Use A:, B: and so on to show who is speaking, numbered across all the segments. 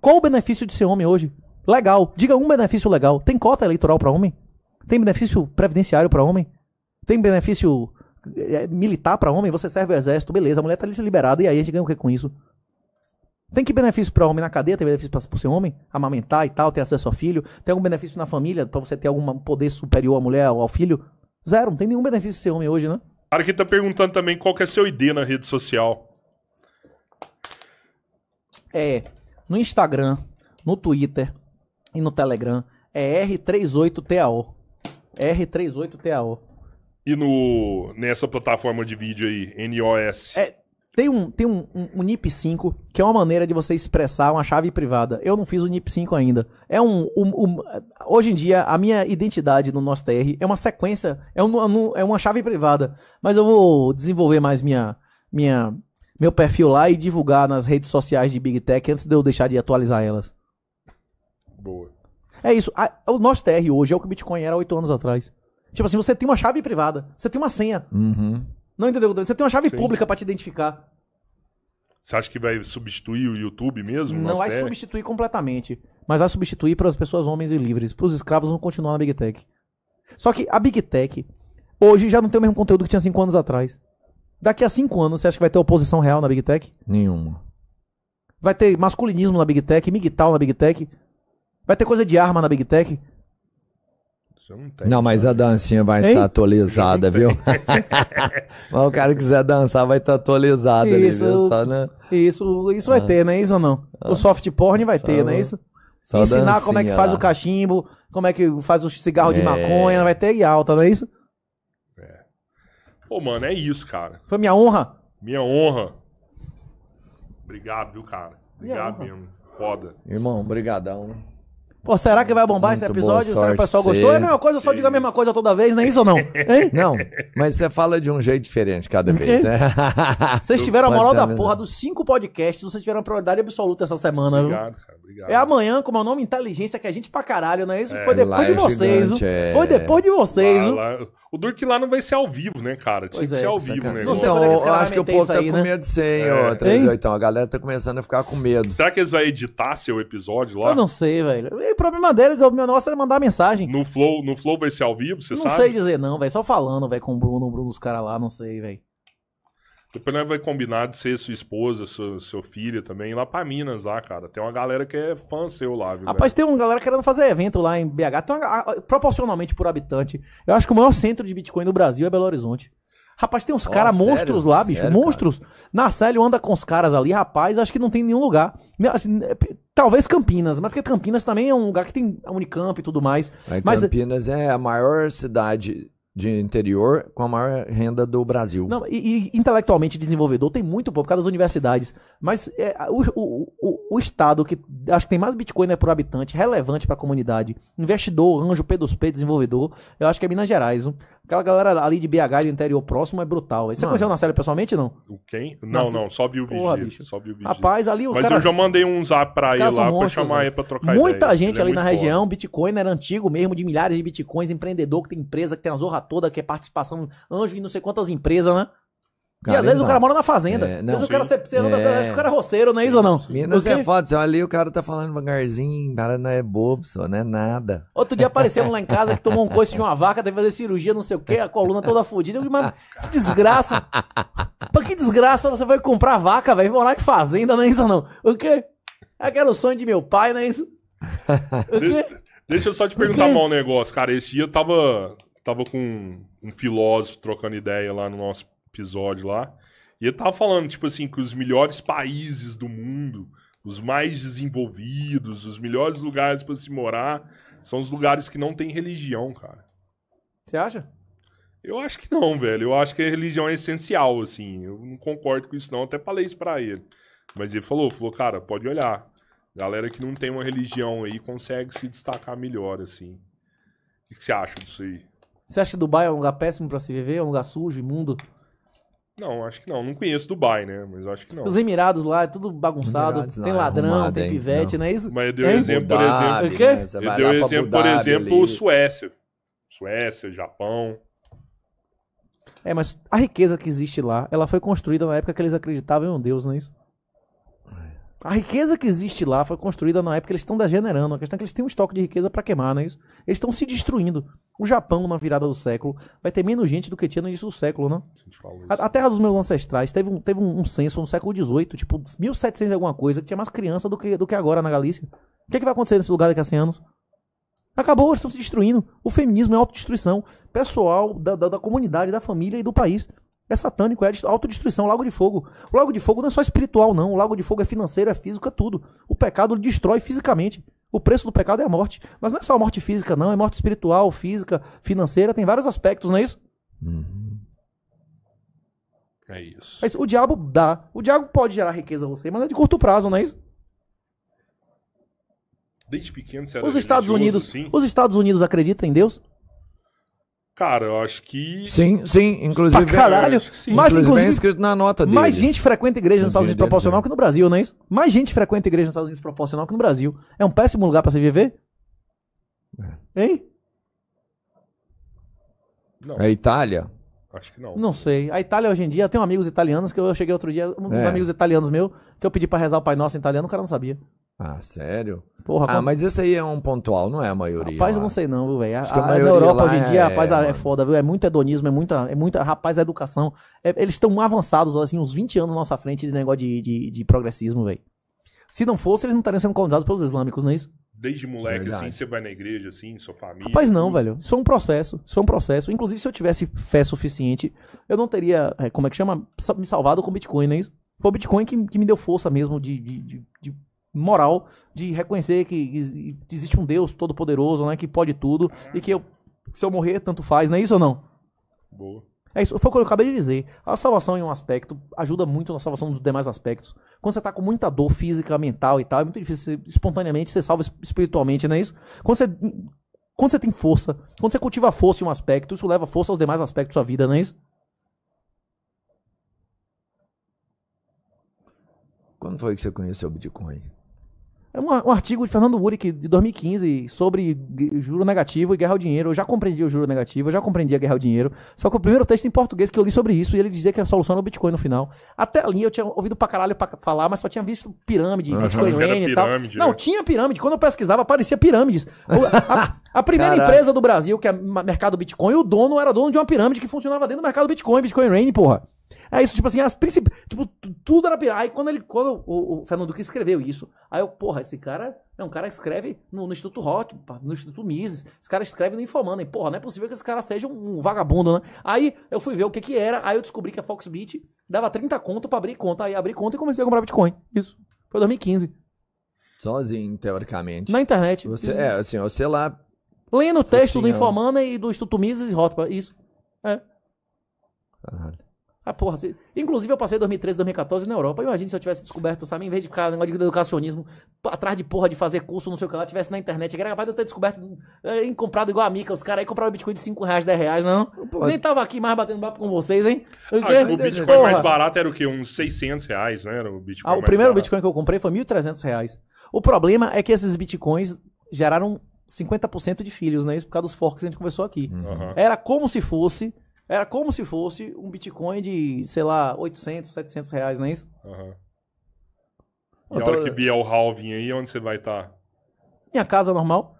A: Qual o benefício de ser homem hoje? Legal. Diga um benefício legal. Tem cota eleitoral para homem? Tem benefício previdenciário para homem? Tem benefício eh, eh, militar para homem? Você serve o exército, beleza. A mulher tá liberada e aí a gente ganha o que com isso? Tem que benefício para homem na cadeia, tem benefício para ser homem, amamentar e tal, ter acesso ao filho, tem algum benefício na família para você ter algum poder superior à mulher ou ao filho? Zero, não tem nenhum benefício ser homem hoje, né?
B: Cara que tá perguntando também qual que é seu ID na rede social.
A: É, no Instagram, no Twitter e no Telegram. É R38TAO. R38TAO.
B: E no nessa plataforma de vídeo aí, NOS? É,
A: tem um, tem um, um, um NIP 5, que é uma maneira de você expressar uma chave privada. Eu não fiz o NIP 5 ainda. É um, um, um hoje em dia, a minha identidade no nosso TR é uma sequência, é, é, um, é uma chave privada. Mas eu vou desenvolver mais minha, minha meu perfil lá e divulgar nas redes sociais de Big Tech antes de eu deixar de atualizar elas. Boa. É isso. A, o nosso TR hoje é o que o Bitcoin era oito anos atrás. Tipo assim, você tem uma chave privada, você tem uma senha. Uhum. Não entendeu? Você tem uma chave Sim. pública para te identificar.
B: Você acha que vai substituir o YouTube mesmo? Não vai substituir
A: completamente, mas vai substituir para as pessoas homens e livres. Para os escravos vão continuar na Big Tech. Só que a Big Tech hoje já não tem o mesmo conteúdo que tinha cinco anos atrás. Daqui a cinco anos, você acha que vai ter oposição real na Big Tech? Nenhuma. Vai ter masculinismo na Big Tech, Miguel na Big Tech? Vai ter coisa de arma na Big Tech?
C: Não, não, mas a dancinha vai estar tá atualizada, viu? mas o cara que quiser dançar vai estar tá atualizado isso, ali, viu? Só
A: Isso, isso ah. vai ter, não é isso ou não? Ah. O soft porn vai ter, não é isso? Ensinar como é que faz lá. o cachimbo, como é que faz o cigarro é. de maconha, vai ter e alta, não é isso? Pô, mano, é isso, cara. Foi minha
C: honra. Minha honra.
B: Obrigado, viu, cara? Obrigado mesmo.
A: Foda.
C: Irmão, brigadão. Né?
A: Pô, será que vai bombar esse muito episódio? Será que o pessoal gostou? É a mesma coisa, eu só digo a mesma coisa toda vez, não é isso ou não? Hein?
C: Não, mas você fala de um jeito diferente cada vez, né? Vocês tiveram a moral da porra
A: dos cinco podcasts, vocês tiveram a prioridade absoluta essa semana, viu? Obrigado, cara. Obrigado. É amanhã, com é o meu nome Inteligência, que a é gente pra caralho, não é isso? É, foi depois de é vocês. Gigante, é... Foi depois de vocês. Lá,
B: lá... O Durk lá não vai ser ao vivo, né, cara? Tinha pois que ser é, ao vivo, né? então,
A: eu acho que o povo tá aí, com né? medo de hein, ó, Então,
C: a galera tá começando a ficar com medo. Será que eles vão editar seu episódio lá? Eu não
A: sei, velho. O problema deles, o meu nosso é mandar mensagem. No Flow, no flow vai ser ao vivo, você não sabe? Não sei dizer não, velho. Só falando, velho, com o Bruno, o Bruno, os caras lá, não sei, velho.
B: Depois nós é vai combinar de ser sua esposa, seu filho também, lá pra Minas lá, cara. Tem uma galera que é fã seu lá, viu? Rapaz,
A: velho? tem uma galera querendo fazer evento lá em BH. Tem uma, a, proporcionalmente por habitante. Eu acho que o maior centro de Bitcoin do Brasil é Belo Horizonte. Rapaz, tem uns oh, caras monstros lá, bicho. Sério, monstros. Cara? Na Célio anda com os caras ali, rapaz, acho que não tem nenhum lugar. Né,
C: talvez Campinas, mas porque Campinas também é um lugar que tem a Unicamp e tudo mais. mas Campinas é a maior cidade de interior com a maior renda do Brasil. Não, e, e intelectualmente desenvolvedor tem muito por causa das universidades. Mas é, o, o, o, o, Estado,
A: que acho que tem mais Bitcoin né, por habitante, relevante para a comunidade, investidor, anjo, P2P, desenvolvedor, eu acho que é Minas Gerais. Aquela galera ali de BH, de interior próximo, é brutal. Você Mano. conheceu o Nacelio pessoalmente, não?
B: O quem? Não, não. Só vi o Porra, bicho. Só vi o Rapaz, ali o Mas cara... eu já mandei um zap pra ele lá, monstros, pra chamar né? ele pra trocar Muita ideia. gente é ali é na região,
A: Bitcoin era antigo mesmo, de milhares de Bitcoins, empreendedor que tem empresa, que tem a zorra toda, que é participação, anjo e não sei quantas empresas, né? e às vezes o cara mora na fazenda. É, não, às vezes o cara, você, você é, anda, o cara é roceiro, não é isso ou não? Minas é
C: foda, você olha ali, o cara tá falando devagarzinho, o cara não é bobo, só, não é nada. Outro dia apareceu um lá em casa que tomou um coice de
A: uma vaca, teve que fazer cirurgia, não sei o quê, a coluna toda fodida. Mas que desgraça. pra que desgraça você vai comprar vaca, velho? Morar em fazenda, não é isso ou não? O quê? É era o sonho de meu pai, não é isso?
B: O quê? Deixa eu só te perguntar mal um negócio, cara. Esse dia eu tava, tava com um filósofo trocando ideia lá no nosso episódio lá. E ele tava falando, tipo assim, que os melhores países do mundo, os mais desenvolvidos, os melhores lugares para se morar, são os lugares que não tem religião, cara. Você acha? Eu acho que não, velho. Eu acho que a religião é essencial, assim. Eu não concordo com isso, não. Eu até falei isso pra ele. Mas ele falou, falou, cara, pode olhar. Galera que não tem uma religião aí consegue se destacar melhor, assim. O que você acha disso aí?
A: Você acha que Dubai é um lugar péssimo para se viver? É um lugar sujo, imundo?
B: Não, acho que não. Não conheço Dubai, né? Mas acho que não. Os Emirados lá é tudo bagunçado. Emirados tem não, é ladrão, arrumado, tem pivete, não. não. é isso? Mas eu dei um é? exemplo, por exemplo. O quê? Né? Eu dei um exemplo, por exemplo, ali. Suécia. Suécia, Japão.
A: É, mas a riqueza que existe lá, ela foi construída na época que eles acreditavam em um Deus, não é isso? A riqueza que existe lá foi construída na época que eles estão degenerando. A questão é que eles têm um estoque de riqueza para queimar, não é isso? Eles estão se destruindo. O Japão, na virada do século, vai ter menos gente do que tinha no início do século, não? A, a, terra dos meus ancestrais teve um, teve um, um censo no século XVIII, tipo 1700 e alguma coisa, que tinha mais criança do que, do que agora na Galícia. O que, é que vai acontecer nesse lugar daqui a 100 anos? Acabou, eles estão se destruindo. O feminismo é autodestruição pessoal da, da, da comunidade, da família e do país. É satânico, é autodestruição, lago de fogo. O lago de fogo não é só espiritual, não. O lago de fogo é financeiro, é físico, é tudo. O pecado destrói fisicamente. O preço do pecado é a morte. Mas não é só a morte física, não. É morte espiritual, física, financeira. Tem vários aspectos, não é isso? Uhum. É isso. Mas o diabo dá. O diabo pode gerar riqueza a você, mas é de curto prazo, não é isso?
B: Desde pequeno você era Os Estados Unidos, sim. os
A: Estados Unidos acreditam em Deus?
B: Cara, eu acho que. Sim, sim,
A: inclusive. Pra caralho. Sim. É, Mas, inclusive, inclusive, escrito inscrito na nota deles. Mais gente frequenta igreja nos Estados Unidos proporcional que no Brasil, não é isso? Mais gente frequenta igreja nos Estados Unidos proporcional que no Brasil. É um péssimo lugar para se viver? É. Hein? Não. É
C: Itália?
A: Acho que não. Não sei. A Itália hoje em dia, tem amigos italianos que eu cheguei outro dia, um é. amigos italianos meu, que eu pedi para rezar o Pai Nosso em italiano, o cara não sabia. Ah,
C: sério? Porra, ah, mas esse aí é um pontual, não é a maioria. Rapaz, lá. eu não sei não, viu, velho. Na Europa hoje em dia, é, rapaz, é,
A: é foda, viu? É muito hedonismo, é muita, é muita rapaz, a educação. É, eles estão avançados, assim, uns 20 anos na nossa frente de negócio de, de, de progressismo, velho. Se não fosse, eles não estariam sendo colonizados pelos islâmicos, não é isso?
B: Desde moleque, assim, Verdade. assim, você vai na igreja, assim, sua família. Rapaz, não, tudo. velho.
A: Isso foi um processo. Isso foi um processo. Inclusive, se eu tivesse fé suficiente, eu não teria, é, como é que chama? Me salvado com Bitcoin, não é isso? Foi o Bitcoin que, que me deu força mesmo de, de, de, de moral de reconhecer que existe um Deus todo-poderoso, né? Que pode tudo e que eu, se eu morrer, tanto faz, não é isso ou não? Boa. É isso, foi o que eu acabei de dizer. A salvação em um aspecto ajuda muito na salvação dos demais aspectos. Quando você tá com muita dor física, mental e tal, é muito difícil você, espontaneamente ser salvo espiritualmente, não é isso? Quando você, quando você tem força, quando você cultiva força em um aspecto, isso leva força aos demais aspectos da sua vida, não é isso?
C: Quando foi que você conheceu o Bitcoin?
A: É um, um artigo de Fernando Uric de 2015 sobre juro negativo e guerra ao dinheiro. Eu já compreendi o juro negativo, eu já compreendi a guerra ao dinheiro. Só que o primeiro texto em português que eu li sobre isso, e ele dizia que a solução era o Bitcoin no final. Até ali eu tinha ouvido pra caralho pra falar, mas só tinha visto pirâmide, uhum, Bitcoin Lane e tal. Não, é. tinha pirâmide. Quando eu pesquisava, aparecia pirâmides. A, a primeira empresa do Brasil, que é mercado Bitcoin, o dono era dono de uma pirâmide que funcionava dentro do mercado Bitcoin, Bitcoin Rain, porra. É isso, tipo assim, as principais. Tipo, tudo era pirata. Aí quando ele. Quando o, o Fernando Duque escreveu isso, aí eu, porra, esse cara é um cara que escreve no, no Instituto Hot, no Instituto Mises. Esse cara escreve no informando E, porra, não é possível que esse cara seja um, um, vagabundo, né? Aí eu fui ver o que que era. Aí eu descobri que a Foxbit dava 30 conto pra abrir conta. Aí abri conta e comecei a comprar Bitcoin. Isso. Foi 2015.
C: Sozinho, teoricamente. Na internet. Você, é, assim, sei lá. Lendo o texto assim, do é Infomana
A: eu... e do Instituto Mises e Hotpa. Isso. É.
C: Caralho. Ah, porra, se...
A: Inclusive, eu passei 2013, 2014 na Europa. Imagina se eu tivesse descoberto, sabe? Em vez de ficar negócio de educacionismo, atrás de porra de fazer curso, não sei o que lá, tivesse na internet. Era capaz de eu ter descoberto, eh, comprado igual a Mica, os caras aí compraram Bitcoin de 5 reais, 10 reais, não. Nem tava aqui mais batendo papo com vocês, hein? ah, o Bitcoin porra. mais
B: barato era o quê? Uns 600 reais, né? Era o Bitcoin ah, o primeiro barato.
A: Bitcoin que eu comprei foi 1.300 reais. O problema é que esses Bitcoins geraram 50% de filhos, né? Isso por causa dos forks que a gente conversou aqui. Uhum. Era como se fosse era como se fosse um Bitcoin de, sei lá, 800, 700 reais, não é isso? Aham. Uhum. E a tô... hora que
B: vier o halving aí, onde você vai estar? Tá?
A: Minha casa normal.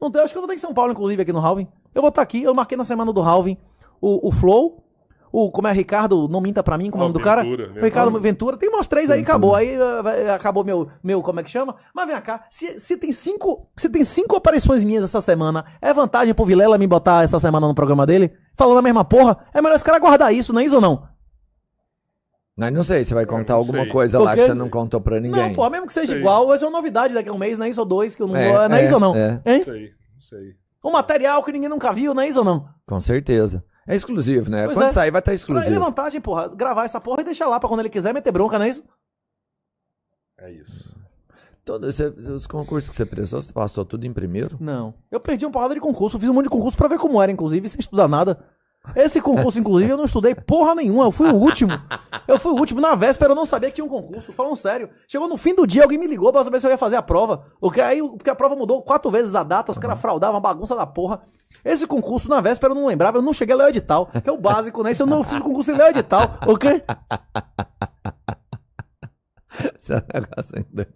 A: Não tem, acho que eu vou estar em São Paulo, inclusive, aqui no halving. Eu vou estar tá aqui, eu marquei na semana do halving o, o Flow, o, como é Ricardo, não minta pra mim, como o nome do cara? Ricardo Ventura. Tem umas três aí, acabou. Aí ah, acabou meu, meu, como é que chama? Mas vem cá, se, se, tem cinco, se tem cinco aparições minhas essa semana, é vantagem pro Vilela me botar essa semana no programa dele? Falando a mesma porra? É melhor esse cara guardar isso, não é isso ou não?
C: Mas não sei, você vai contar alguma sei. coisa Porque... lá que você não contou pra ninguém. Não, pô, mesmo que seja sei. igual,
A: vai ser é uma novidade daqui a um mês, não é isso ou dois, que eu não é, vou... Não é, é isso ou não? É. Hein? sei, sei. Um material que ninguém nunca viu, não
C: é isso ou não? Com certeza. É exclusivo, né? Pois quando é. sair, vai estar tá exclusivo. Pra ele é
A: vantagem, porra. Gravar essa porra e deixar lá pra quando ele quiser meter bronca, não é isso?
C: É isso. Todos os concursos que você prestou, você passou tudo em primeiro? Não.
A: Eu perdi uma porrada de concurso, fiz um monte de concurso pra ver como era, inclusive, sem estudar nada. Esse concurso, inclusive, eu não estudei porra nenhuma. Eu fui o último. Eu fui o último. Na véspera, eu não sabia que tinha um concurso. Falando sério. Chegou no fim do dia, alguém me ligou pra saber se eu ia fazer a prova. Porque, aí, porque a prova mudou quatro vezes a data, os caras fraudavam, uma bagunça da porra. Esse concurso, na véspera, eu não lembrava, eu não cheguei a ler o edital, que é o básico, né? Se é eu não fiz o concurso, eu ler o edital, ok?
C: Esse é um negócio ainda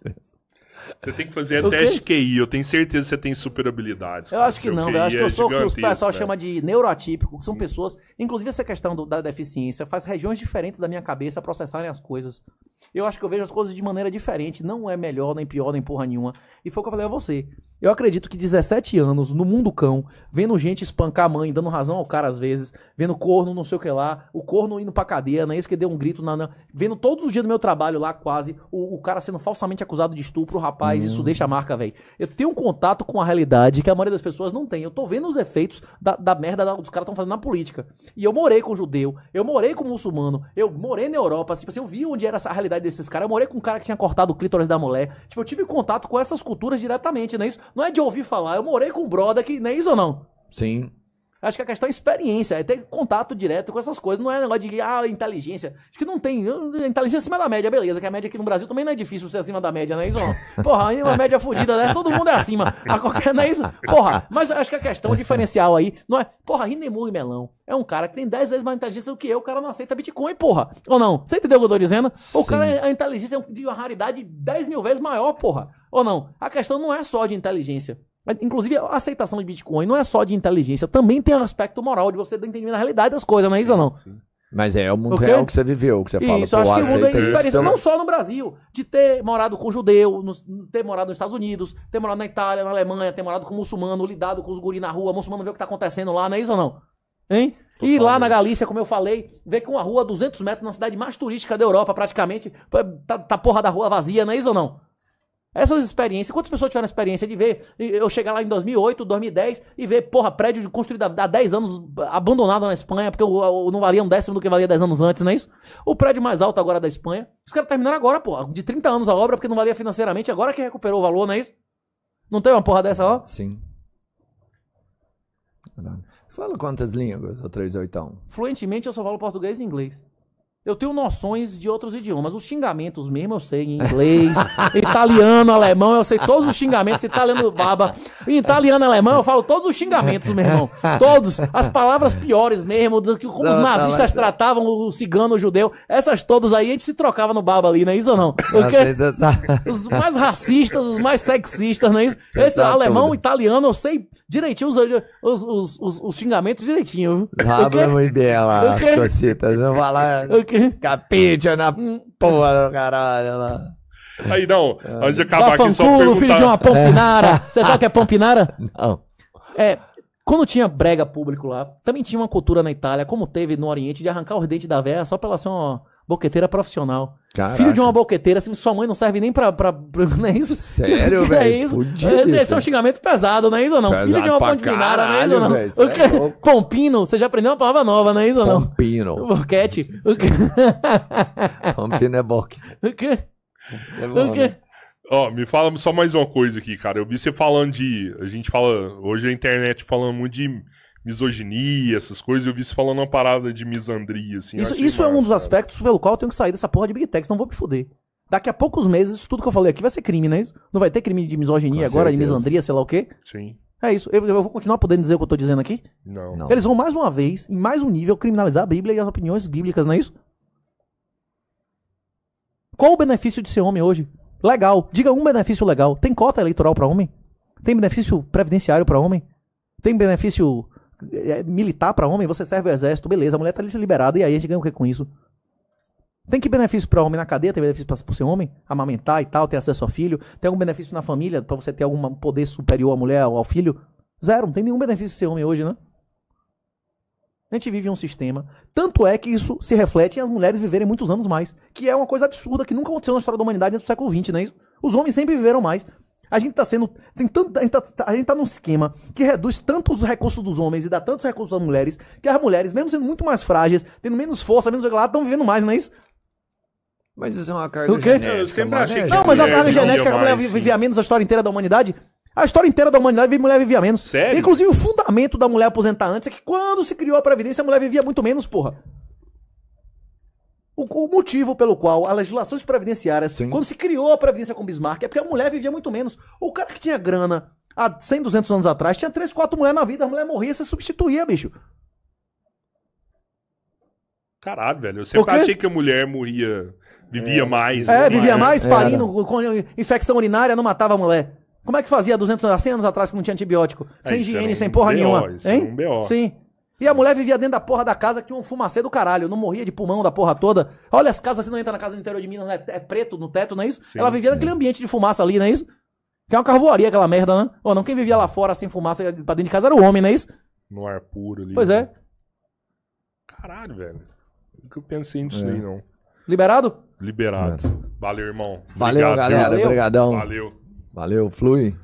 C: você tem que fazer teste QI,
B: eu tenho certeza que você tem super habilidades. Eu acho que
A: não, eu acho que eu sou o que o pessoal né? chama de neuroatípico, que são pessoas. Inclusive, essa questão do, da deficiência faz regiões diferentes da minha cabeça processarem as coisas. Eu acho que eu vejo as coisas de maneira diferente, não é melhor, nem pior, nem porra nenhuma. E foi o que eu falei a você. Eu acredito que 17 anos, no mundo cão, vendo gente espancar a mãe, dando razão ao cara às vezes, vendo corno, não sei o que lá, o corno indo pra cadeia, não é isso que deu um grito, na, vendo todos os dias do meu trabalho lá, quase, o, o cara sendo falsamente acusado de estupro, rapaz, hum. isso deixa a marca, velho. Eu tenho um contato com a realidade que a maioria das pessoas não tem. Eu tô vendo os efeitos da, da merda dos caras estão fazendo na política. E eu morei com judeu, eu morei com muçulmano, eu morei na Europa, tipo assim, eu vi onde era essa realidade desses caras, eu morei com um cara que tinha cortado o clítoris da mulher. Tipo, eu tive contato com essas culturas diretamente, não é isso? Não é de ouvir falar. Eu morei com um brother que nem é isso ou não. Sim. Acho que a questão é experiência, é ter contato direto com essas coisas. Não é negócio de ah, inteligência. Acho que não tem. Inteligência acima da média, beleza. Que a média aqui no Brasil também não é difícil ser acima da média, não é isso? Não? Porra, uma média fodida dessa, todo mundo é acima. A qualquer, não é isso? Porra, mas acho que a questão diferencial aí não é. Porra, Rinemur e Melão é um cara que tem 10 vezes mais inteligência do que eu. O cara não aceita Bitcoin, porra. Ou não? Você entendeu o que eu tô dizendo? Sim. O cara, a inteligência é de uma raridade 10 mil vezes maior, porra ou não. A questão não é só de inteligência. Inclusive, a aceitação de Bitcoin não é só de inteligência, também tem um aspecto moral de você entender a realidade das coisas, não é isso ou não? Sim.
C: Mas é o mundo okay? real que você viveu, que você fala. Isso, acho que o mundo é experiência, então, não só
A: no Brasil, de ter morado com judeu, ter morado nos Estados Unidos, ter morado na Itália, na Alemanha, ter morado com muçulmano, lidado com os guri na rua, muçulmano ver o que tá acontecendo lá, não é isso ou não? Hein? E lá na Galícia, como eu falei, ver que uma rua a 200 metros, na cidade mais turística da Europa praticamente, tá, tá porra da rua vazia, não é isso ou não? Essas experiências, quantas pessoas tiveram a experiência de ver, eu chegar lá em 2008, 2010 e ver, porra, prédio construído há 10 anos, abandonado na Espanha, porque não valia um décimo do que valia 10 anos antes, não é isso? O prédio mais alto agora da Espanha, os caras terminaram agora, porra, de 30 anos a obra, porque não valia financeiramente, agora que recuperou o valor, não é isso? Não tem uma porra dessa lá?
C: Sim. Fala quantas línguas, o 381?
A: Fluentemente eu só falo português e inglês. Eu tenho noções de outros idiomas. Os xingamentos mesmo eu sei em inglês, italiano, alemão, eu sei todos os xingamentos, italiano baba. Em italiano, alemão, eu falo todos os xingamentos, meu irmão. Todos. As palavras piores mesmo, como os nazistas é. tratavam o cigano, o judeu. Essas todas aí a gente se trocava no baba ali, não é isso ou não? Porque os mais racistas, os mais sexistas, não é isso? Esse tá alemão, italiano, eu sei direitinho os, os, os, os
C: xingamentos direitinho. é muito bem lá, as cocitas. lá. Ok, Capidia na porra
B: do caralho Aí, não, é. antes de
C: acabar aqui, só perguntar...
A: filho de uma pompinara. É. Você sabe o que é pompinara? Não. É, quando tinha brega público lá, também tinha uma cultura na Itália, como teve no Oriente, de arrancar os dentes da véia só pela ser uma Boqueteira profissional. Caraca. Filho de uma boqueteira, assim, sua mãe não serve nem pra. pra, pra não é isso? Sério, é velho? É, é isso? Esse, esse, é um xingamento pesado, não é isso ou não? Pesado Filho de uma pontifinara, não é isso ou não? Véio, o que... é Pompino, você já aprendeu uma palavra nova, não é isso ou não? Pompino. Boquete. O que...
C: Pompino é boquete. O é o né?
B: Ó, oh, me fala só mais uma coisa aqui, cara. Eu vi você falando de. A gente fala. Hoje a internet falando muito de misoginia, essas coisas, eu vi você falando uma parada de misandria, assim. Isso, isso massa, é um dos cara.
A: aspectos pelo qual eu tenho que sair dessa porra de Big Tech, senão vou me fuder. Daqui a poucos meses, isso tudo que eu falei aqui vai ser crime, né? Não vai ter crime de misoginia agora, de misandria, sei lá o quê? Sim. É isso. Eu, eu, vou continuar podendo dizer o que eu tô dizendo aqui? Não. não. Eles vão mais uma vez, em mais um nível, criminalizar a Bíblia e as opiniões bíblicas, não é isso? Qual o benefício de ser homem hoje? Legal. Diga um benefício legal. Tem cota eleitoral para homem? Tem benefício previdenciário para homem? Tem benefício é, é, militar para homem, você serve o exército, beleza, a mulher tá ali liberada, e aí a gente ganha o que com isso? Tem que benefício para homem na cadeia, tem benefício para ser homem, amamentar e tal, ter acesso ao filho, tem algum benefício na família para você ter algum poder superior à mulher ou ao filho? Zero, não tem nenhum benefício ser homem hoje, né? A gente vive um sistema. Tanto é que isso se reflete em as mulheres viverem muitos anos mais. Que é uma coisa absurda que nunca aconteceu na história da humanidade dentro do século XX, né? Os homens sempre viveram mais. A gente tá sendo. Tem tanto, a, gente tá, tá a gente tá num esquema que reduz tanto os recursos dos homens e dá tantos recursos às mulheres, que as mulheres, mesmo sendo muito mais frágeis, tendo menos força, menos lá, estão vivendo mais, não é isso?
C: Mas isso é uma carga genética. Eu sempre achei que Não, mas é a é, carga genética que a mulher vivia
A: menos a história inteira da humanidade. A história inteira da humanidade a mulher vivia menos. Sério? Inclusive, o fundamento da mulher aposentar antes é que quando se criou a Previdência, a mulher vivia muito menos, porra o, o, motivo pelo qual as legislações previdenciárias, Sim. quando se criou a previdência com Bismarck, é porque a mulher vivia muito menos. O cara que tinha grana há 100, 200 anos atrás, tinha 3, 4 mulheres na vida, a mulher morria, você substituía, bicho.
B: Caralho, velho. Eu sempre achei que a mulher morria, vivia é. mais. É, né? vivia mais, parindo,
A: Era. com infecção urinária, não matava a mulher. Como é que fazia 200 100 anos atrás que não tinha antibiótico? Sem é, higiene, um sem porra BO, nenhuma. Isso hein? um BO. Sim. E a mulher vivia dentro da porra da casa que tinha um fumacê do caralho. Não morria de pulmão da porra toda. Olha as casas, você não entra na casa do interior de Minas, né? é preto no teto, não é isso? Sim, ela vivia sim. naquele ambiente de fumaça ali, não é isso? Que é uma carvoaria aquela merda, né? Ou não, quem vivia lá fora sem fumaça pra dentro de casa era o homem, não é isso? No
B: ar puro ali. Pois é. Né? Caralho, velho. Que eu pensei nisso é. aí, não. Liberado?
C: Liberado.
B: Valeu, irmão. Valeu, galera. Obrigadão. Valeu.
C: Valeu, flui.